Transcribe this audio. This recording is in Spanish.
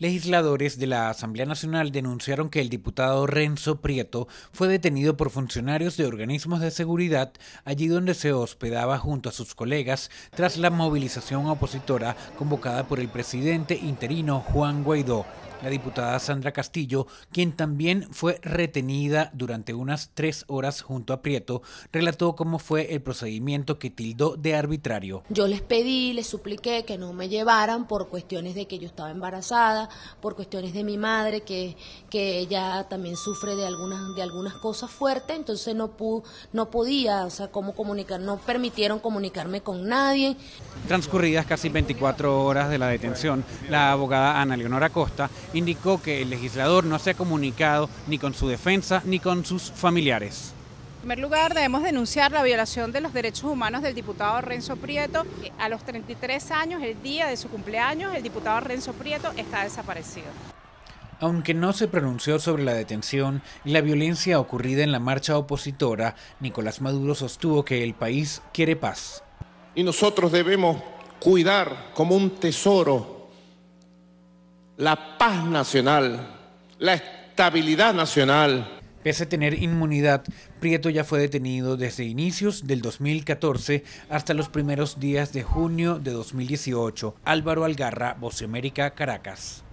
Legisladores de la Asamblea Nacional denunciaron que el diputado Renzo Prieto fue detenido por funcionarios de organismos de seguridad allí donde se hospedaba junto a sus colegas tras la movilización opositora convocada por el presidente interino Juan Guaidó la diputada Sandra Castillo, quien también fue retenida durante unas tres horas junto a Prieto, relató cómo fue el procedimiento que tildó de arbitrario. Yo les pedí, les supliqué que no me llevaran por cuestiones de que yo estaba embarazada, por cuestiones de mi madre, que, que ella también sufre de algunas, de algunas cosas fuertes, entonces no, pu no podía, o sea, cómo comunicar, no permitieron comunicarme con nadie. Transcurridas casi 24 horas de la detención, la abogada Ana Leonora Costa indicó que el legislador no se ha comunicado ni con su defensa ni con sus familiares. En primer lugar, debemos denunciar la violación de los derechos humanos del diputado Renzo Prieto. A los 33 años, el día de su cumpleaños, el diputado Renzo Prieto está desaparecido. Aunque no se pronunció sobre la detención y la violencia ocurrida en la marcha opositora, Nicolás Maduro sostuvo que el país quiere paz. Y nosotros debemos cuidar como un tesoro la paz nacional, la estabilidad nacional. Pese a tener inmunidad, Prieto ya fue detenido desde inicios del 2014 hasta los primeros días de junio de 2018. Álvaro Algarra, América, Caracas.